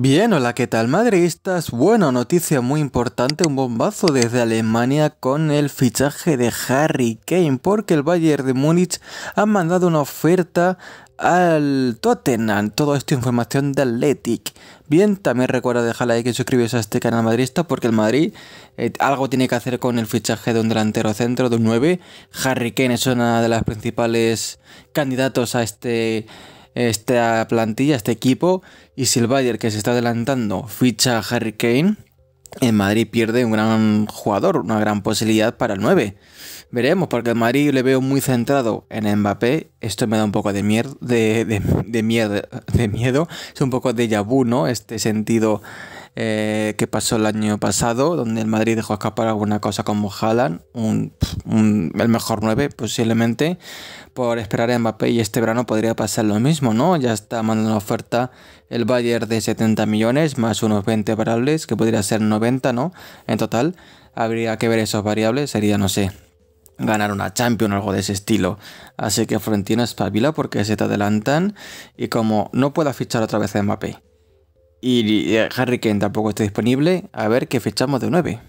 Bien, hola, ¿qué tal madridistas? Bueno, noticia muy importante, un bombazo desde Alemania con el fichaje de Harry Kane, porque el Bayern de Múnich ha mandado una oferta al Tottenham. Todo esto información de Athletic. Bien, también recuerda dejar like y suscribirse a este canal madridista porque el Madrid eh, algo tiene que hacer con el fichaje de un delantero centro, de un 9. Harry Kane es una de las principales candidatos a este esta plantilla, este equipo, y si el Bayern que se está adelantando ficha a Harry Kane, en Madrid pierde un gran jugador, una gran posibilidad para el 9. Veremos, porque el Madrid le veo muy centrado en Mbappé. Esto me da un poco de, de, de, miedo. Es un poco de yabu ¿no? Este sentido eh, que pasó el año pasado, donde el Madrid dejó escapar alguna cosa como Haaland, el mejor 9 posiblemente, por esperar a Mbappé y este verano podría pasar lo mismo, ¿no? Ya está mandando la oferta el Bayern de 70 millones más unos 20 variables, que podría ser 90, ¿no? En total, habría que ver esos variables, sería, no sé, ganar una Champions o algo de ese estilo. Así que Florentino espabila porque se te adelantan y como no pueda fichar otra vez a Mbappé y eh, Harry Kane tampoco está disponible. A ver qué fechamos de 9.